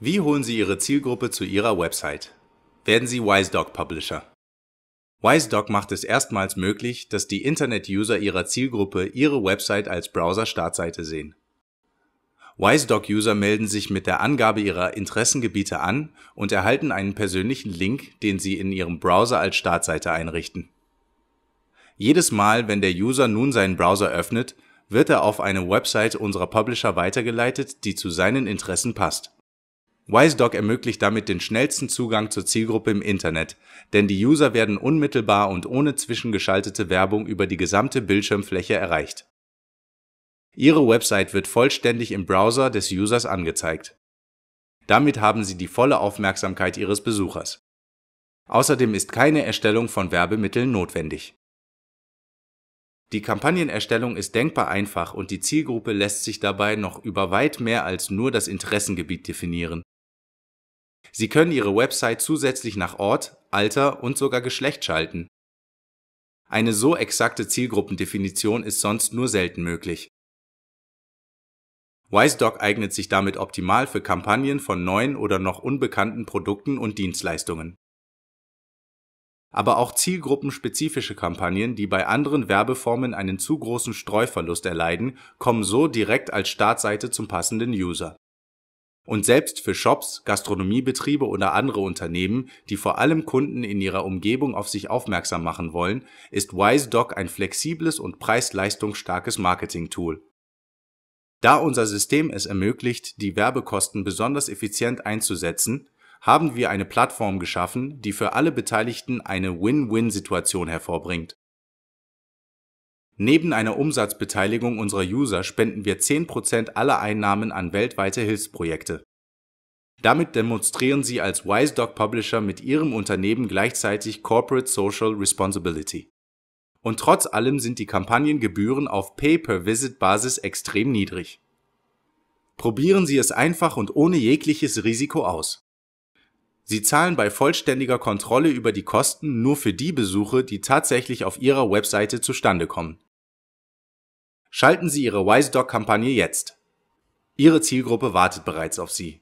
Wie holen Sie Ihre Zielgruppe zu Ihrer Website? Werden Sie WiseDoc Publisher. WiseDoc macht es erstmals möglich, dass die Internet-User ihrer Zielgruppe ihre Website als Browser-Startseite sehen. WiseDoc-User melden sich mit der Angabe ihrer Interessengebiete an und erhalten einen persönlichen Link, den sie in ihrem Browser als Startseite einrichten. Jedes Mal, wenn der User nun seinen Browser öffnet, wird er auf eine Website unserer Publisher weitergeleitet, die zu seinen Interessen passt. WiseDoc ermöglicht damit den schnellsten Zugang zur Zielgruppe im Internet, denn die User werden unmittelbar und ohne zwischengeschaltete Werbung über die gesamte Bildschirmfläche erreicht. Ihre Website wird vollständig im Browser des Users angezeigt. Damit haben Sie die volle Aufmerksamkeit Ihres Besuchers. Außerdem ist keine Erstellung von Werbemitteln notwendig. Die Kampagnenerstellung ist denkbar einfach und die Zielgruppe lässt sich dabei noch über weit mehr als nur das Interessengebiet definieren Sie können Ihre Website zusätzlich nach Ort, Alter und sogar Geschlecht schalten. Eine so exakte Zielgruppendefinition ist sonst nur selten möglich. Wisedoc eignet sich damit optimal für Kampagnen von neuen oder noch unbekannten Produkten und Dienstleistungen. Aber auch zielgruppenspezifische Kampagnen, die bei anderen Werbeformen einen zu großen Streuverlust erleiden, kommen so direkt als Startseite zum passenden User und selbst für Shops, Gastronomiebetriebe oder andere Unternehmen, die vor allem Kunden in ihrer Umgebung auf sich aufmerksam machen wollen, ist WiseDoc ein flexibles und preis-leistungsstarkes Marketing-Tool. Da unser System es ermöglicht, die Werbekosten besonders effizient einzusetzen, haben wir eine Plattform geschaffen, die für alle Beteiligten eine Win-Win-Situation hervorbringt Neben einer Umsatzbeteiligung unserer User spenden wir 10 aller Einnahmen an weltweite Hilfsprojekte. Damit demonstrieren Sie als Wisedoc Publisher mit Ihrem Unternehmen gleichzeitig Corporate Social Responsibility. Und trotz allem sind die Kampagnengebühren auf Pay-per-Visit-Basis extrem niedrig. Probieren Sie es einfach und ohne jegliches Risiko aus. Sie zahlen bei vollständiger Kontrolle über die Kosten nur für die Besuche, die tatsächlich auf Ihrer Webseite zustande kommen. Schalten Sie Ihre Wise Dog kampagne jetzt. Ihre Zielgruppe wartet bereits auf Sie.